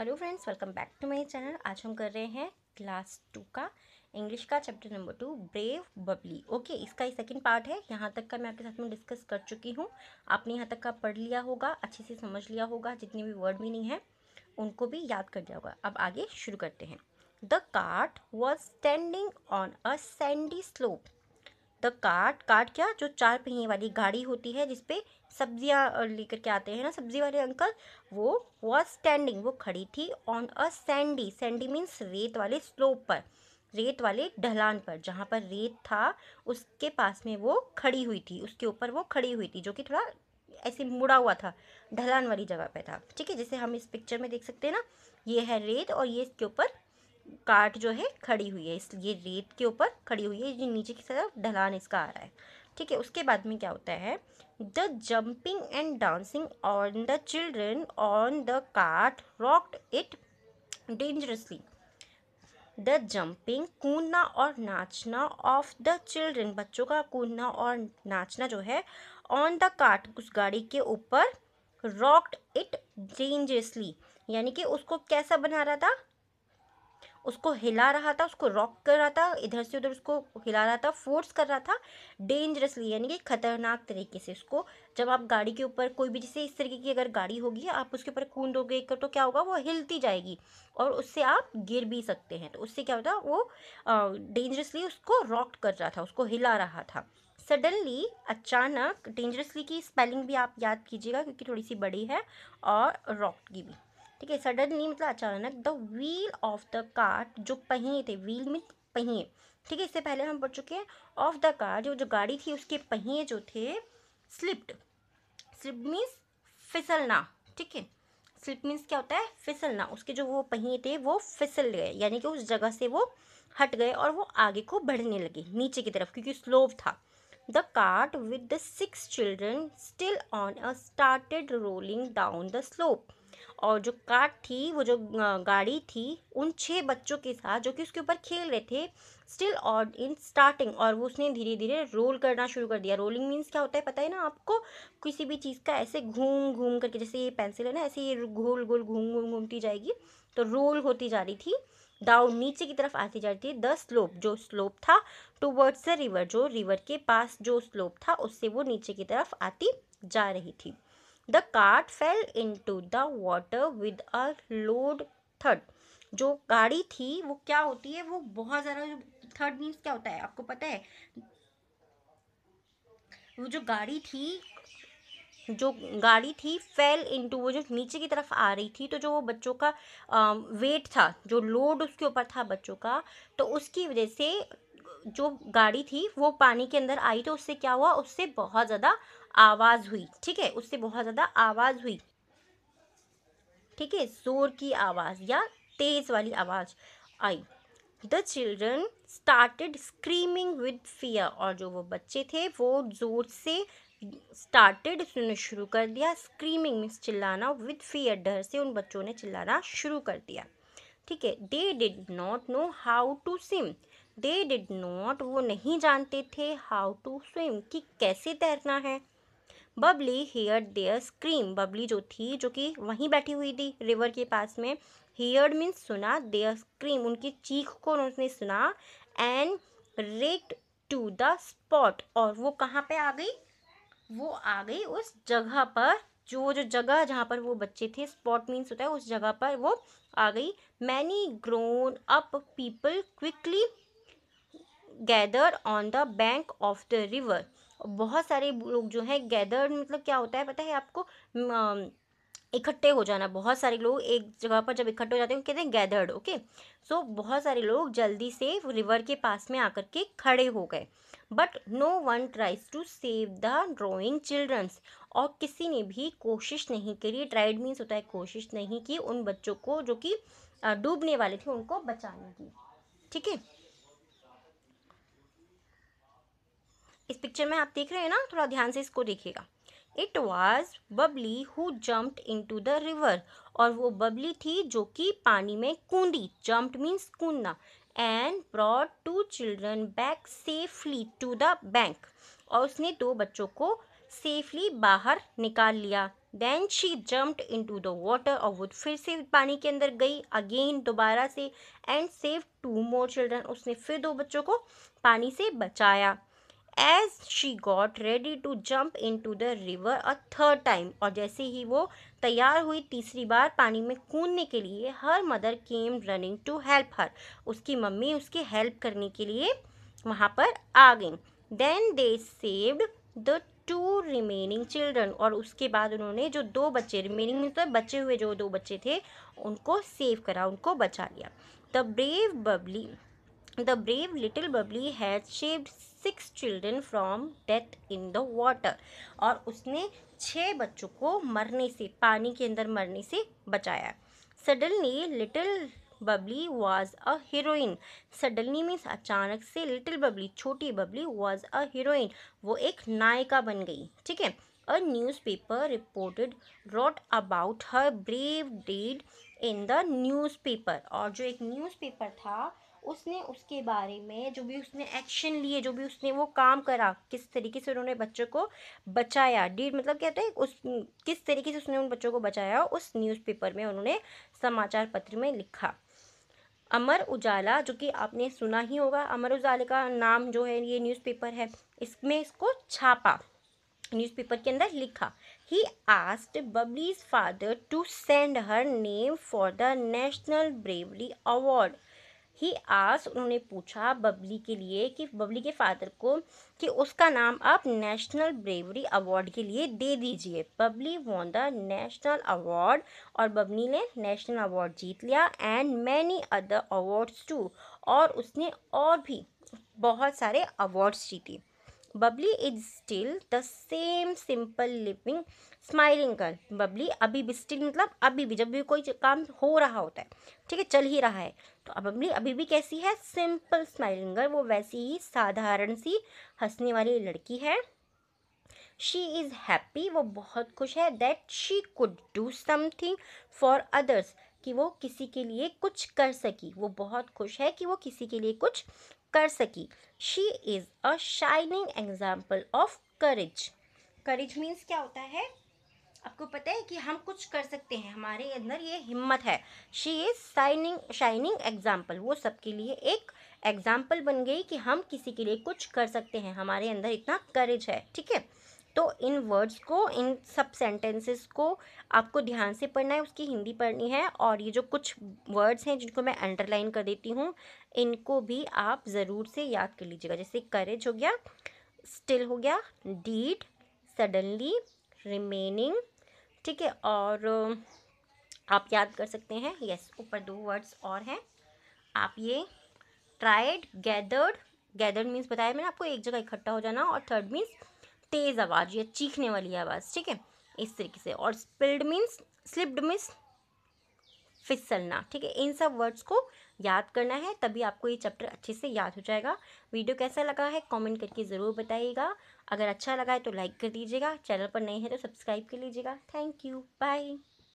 Hello friends welcome back to my channel आज हम कर रहे हैं क्लास टू का इंग्लिश का chapter number two brave Bubbly okay इसका ही सेकंड पार्ट है यहाँ तक का मैं आपके साथ में डिस्कस कर चुकी हूँ आपने यहाँ तक का पढ़ लिया होगा अच्छे से समझ लिया होगा जितने भी वर्ड मीनिंग है उनको भी याद कर लिया होगा अब आगे शुरू करते हैं the cart was standing on a sandy slope the cart cart क्या जो चार पहिए वाली गाड़ी होती है जिसपे सब्जियां लेकर के आते हैं ना सब्जी वाले अंकल वो वॉज स्टैंडिंग वो खड़ी थी on a sandy sandy means रेत वाले स्लोप पर रेत वाले ढलान पर जहाँ पर रेत था उसके पास में वो खड़ी हुई थी उसके ऊपर वो खड़ी हुई थी जो कि थोड़ा ऐसे मुड़ा हुआ था ढलान वाली जगह पे था ठीक है जैसे हम इस पिक्चर में देख सकते हैं ना ये है रेत और ये इसके ऊपर काट जो है खड़ी हुई है इसलिए रेत के ऊपर खड़ी हुई है ये नीचे की तरफ ढलान इसका आ रहा है ठीक है उसके बाद में क्या होता है the jumping and dancing on the children on the cart rocked it dangerously the jumping कूदना और नाचना ऑफ द चिल्ड्रेन बच्चों का कूदना और नाचना जो है ऑन द कार्ट उस गाड़ी के ऊपर रॉक्ड इट डेंजरसली यानी कि उसको कैसा बना रहा था उसको हिला रहा था उसको रॉक कर रहा था इधर से उधर उसको हिला रहा था फोर्स कर रहा था डेंजरसली यानी कि खतरनाक तरीके से उसको जब आप गाड़ी के ऊपर कोई भी जैसे इस तरीके की अगर गाड़ी होगी आप उसके ऊपर कूदोगे तो क्या होगा वो हिलती जाएगी और उससे आप गिर भी सकते हैं तो उससे क्या होता वो डेंजरसली उसको रॉक कर रहा था उसको हिला रहा था सडनली अचानक डेंजरसली की स्पेलिंग भी आप याद कीजिएगा क्योंकि थोड़ी सी बड़ी है और रॉक की भी ठीक है सडनली मतलब अचानक the wheel of the car जो पहिए थे व्हील मीन पहिए ठीक है इससे पहले हम पढ़ चुके हैं ऑफ द कार जो जो गाड़ी थी उसके पहिए जो थे स्लिप्ड स्लिप मीन्स फिसलना ठीक है स्लिप मीन्स क्या होता है फिसलना उसके जो वो पहिए थे वो फिसल गए यानी कि उस जगह से वो हट गए और वो आगे को बढ़ने लगे नीचे की तरफ क्योंकि स्लोप था the cart with the six children still on a started rolling down the slope और जो कार थी वो जो गाड़ी थी उन छः बच्चों के साथ जो कि उसके ऊपर खेल रहे थे स्टिल और इन स्टार्टिंग और वो उसने धीरे धीरे रोल करना शुरू कर दिया रोलिंग मीन्स क्या होता है पता है ना आपको किसी भी चीज़ का ऐसे घूम घूम करके जैसे ये पेंसिल है ना ऐसे ये गोल गोल घूम घूम घूमती जाएगी तो रोल होती जा रही थी डाउन नीचे की तरफ आती जाती थी द स्लोप जो स्लोप था टूवर्ड्स द रिवर जो रिवर के पास जो स्लोप था उससे वो नीचे की तरफ आती जा रही थी the cart fell to the water with a loud थर्ड जो गाड़ी थी वो क्या होती है वो बहुत ज़्यादा जो थर्ड मीन्स क्या होता है आपको पता है वो जो गाड़ी थी जो गाड़ी थी फेल इनटू वो जो नीचे की तरफ आ रही थी तो जो वो बच्चों का वेट था जो लोड उसके ऊपर था बच्चों का तो उसकी वजह से जो गाड़ी थी वो पानी के अंदर आई तो उससे क्या हुआ उससे बहुत ज़्यादा आवाज़ हुई ठीक है उससे बहुत ज़्यादा आवाज़ हुई ठीक है ज़ोर की आवाज़ या तेज़ वाली आवाज़ आई the children started screaming with fear और जो वो बच्चे थे वो ज़ोर से स्टार्टेड उन्होंने शुरू कर दिया स्क्रीमिंग मीन्स चिल्लाना विद फियर डर से उन बच्चों ने चिल्लाना शुरू कर दिया ठीक है they did not know how to swim they did not वो नहीं जानते थे हाउ टू स्विम कि कैसे तैरना है Bubbly heard their scream Bubbly जो थी जो कि वहीं बैठी हुई थी रिवर के पास में हेयर्ड मीन्स सुना देयर स्क्रीम उनकी चीख को उसने सुना and ran to the spot और वो कहाँ पे आ गई वो आ गई उस जगह पर जो जो जगह जहाँ पर वो बच्चे थे स्पॉट मीन्स होता है उस जगह पर वो आ गई many grown up people quickly gather on the bank of the river बहुत सारे लोग जो हैं गैदर मतलब क्या होता है पता है आपको इकट्ठे हो जाना बहुत सारे लोग एक जगह पर जब इकट्ठे हो जाते हैं कहते हैं गैदर्ड ओके सो बहुत सारे लोग जल्दी से रिवर के पास में आकर के खड़े हो गए but no one tries to save the drowning childrens और किसी ने भी कोशिश नहीं करी ट्राइड मीन्स होता है कोशिश नहीं की उन बच्चों को जो कि डूबने वाले थे उनको बचाने की ठीक है इस पिक्चर में आप देख रहे हैं ना थोड़ा ध्यान से इसको देखिएगा it was Bubbly who jumped in to the river और वो बबली थी जो कि पानी में कूदी जम्प्ड मीन्स कूदना and brought two children back safely to the bank और उसने दो बच्चों को सेफली बाहर निकाल लिया then she jumped in to the water और वो फिर से पानी के अंदर गई अगेन दोबारा से and save two more children उसने फिर दो बच्चों को पानी से बचाया as she got ready to jump in to the river a third time और जैसे ही वो तैयार हुई तीसरी बार पानी में कूदने के लिए her mother came running to help her उसकी मम्मी उसकी हेल्प करने के लिए वहाँ पर आ गई then they saved the two remaining children और उसके बाद उन्होंने जो दो बच्चे रिमेनिंग मतलब तो बचे हुए जो दो बच्चे थे उनको सेव करा उनको बचा लिया the brave Bubbly The brave little bubbly had saved six children from death in the water. और उसने छः बच्चों को मरने से पानी के अंदर मरने से बचाया suddenly little Bubbly was a heroine suddenly means अचानक से लिटिल बबली छोटी बबली वॉज अ हीरोइन वो एक नायिका बन गई ठीक है a newspaper reported wrote about her brave deed in the newspaper और जो एक न्यूज पेपर था उसने उसके बारे में जो भी उसने एक्शन लिए जो भी उसने वो काम करा किस तरीके से उन्होंने बच्चों को बचाया डीड मतलब कहते हैं उस किस तरीके से उसने उन बच्चों को बचाया उस न्यूज़पेपर में उन्होंने समाचार पत्र में लिखा अमर उजाला जो कि आपने सुना ही होगा अमर उजाला का नाम जो है ये न्यूज़पेपर है इसमें इसको छापा न्यूज़पेपर के अंदर लिखा he asked Bubbly's father to send her name for the national bravery award he आस उन्होंने पूछा बबली के लिए कि बबली के फादर को कि उसका नाम आप नेशनल ब्रेवरी अवार्ड के लिए दे दीजिए Bubbly won the national award और बबली ने नेशनल अवार्ड जीत लिया and many other awards too और उसने और भी बहुत सारे अवार्ड्स जीती Bubbly is still the same simple living smiling girl Bubbly अभी भी स्टिल मतलब अभी भी जब भी कोई काम हो रहा होता है ठीक है चल ही रहा है तो अब बबली अभी भी कैसी है सिंपल स्माइलिंग गर्ल वो वैसी ही साधारण सी हंसने वाली लड़की है शी इज़ हैप्पी वो बहुत खुश है that she could do something for others कि वो किसी के लिए कुछ कर सकी वो बहुत खुश है कि वो किसी के लिए कुछ कर सकी she is a shining example of courage courage means क्या होता है आपको पता है कि हम कुछ कर सकते हैं हमारे अंदर ये हिम्मत है she is shining shining example वो सबके लिए एक एग्जाम्पल बन गई कि हम किसी के लिए कुछ कर सकते हैं हमारे अंदर इतना करेज है ठीक है तो इन वर्ड्स को इन सब सेंटेंसेस को आपको ध्यान से पढ़ना है उसकी हिंदी पढ़नी है और ये जो कुछ वर्ड्स हैं जिनको मैं अंडरलाइन कर देती हूँ इनको भी आप ज़रूर से याद कर लीजिएगा जैसे करेज हो गया स्टिल हो गया डीड सडनली रिमेनिंग ठीक है और आप याद कर सकते हैं यस ऊपर दो वर्ड्स और हैं आप ये ट्राइड गैदर्ड गैदर्ड मीन्स बताया मैंने आपको एक जगह इकट्ठा हो जाना और थर्ड मीन्स तेज़ आवाज़ या चीखने वाली आवाज़ ठीक है इस तरीके से और स्पिल्ड मीन्स स्लिप्ड मीन्स फिसलना ठीक है इन सब वर्ड्स को याद करना है तभी आपको ये चैप्टर अच्छे से याद हो जाएगा वीडियो कैसा लगा है कमेंट करके ज़रूर बताइएगा अगर अच्छा लगा है तो लाइक कर दीजिएगा चैनल पर नए हैं तो सब्सक्राइब कर लीजिएगा थैंक यू बाय